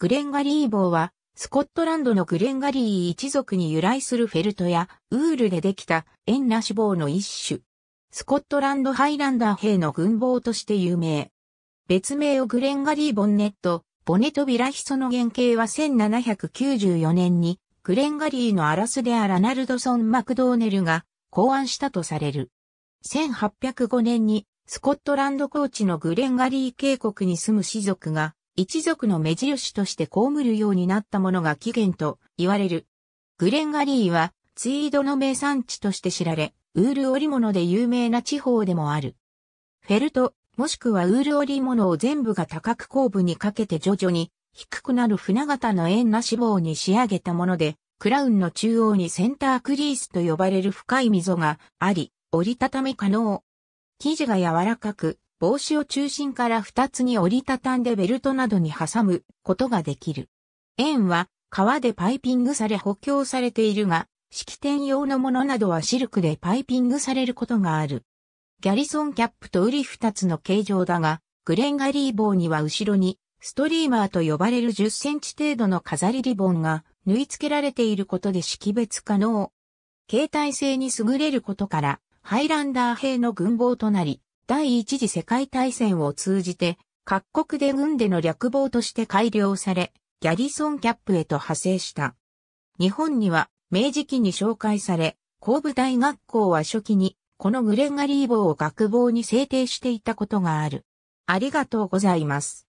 グレンガリー帽は、スコットランドのグレンガリー一族に由来するフェルトやウールでできた円な脂帽の一種。スコットランドハイランダー兵の軍帽として有名。別名をグレンガリーボンネット、ボネトビラヒソの原型は1794年にグレンガリーのアラスデア・ラナルドソン・マクドーネルが考案したとされる。1805年にスコットランド高地のグレンガリー渓谷に住む士族が一族の目印として被るようになったものが起源と言われる。グレンガリーはツイードの名産地として知られ、ウール織物で有名な地方でもある。フェルト、もしくはウール織物を全部が高く後部にかけて徐々に低くなる船型の円な脂肪に仕上げたもので、クラウンの中央にセンタークリースと呼ばれる深い溝があり、折りたたみ可能。生地が柔らかく、帽子を中心から二つに折りたたんでベルトなどに挟むことができる。円は革でパイピングされ補強されているが、式典用のものなどはシルクでパイピングされることがある。ギャリソンキャップとウリ二つの形状だが、グレンガリー帽には後ろにストリーマーと呼ばれる10センチ程度の飾りリボンが縫い付けられていることで識別可能。携帯性に優れることから、ハイランダー兵の軍帽となり、第一次世界大戦を通じて、各国で軍での略防として改良され、ギャリソンキャップへと派生した。日本には、明治期に紹介され、工部大学校は初期に、このグレンガリー帽を学防に制定していたことがある。ありがとうございます。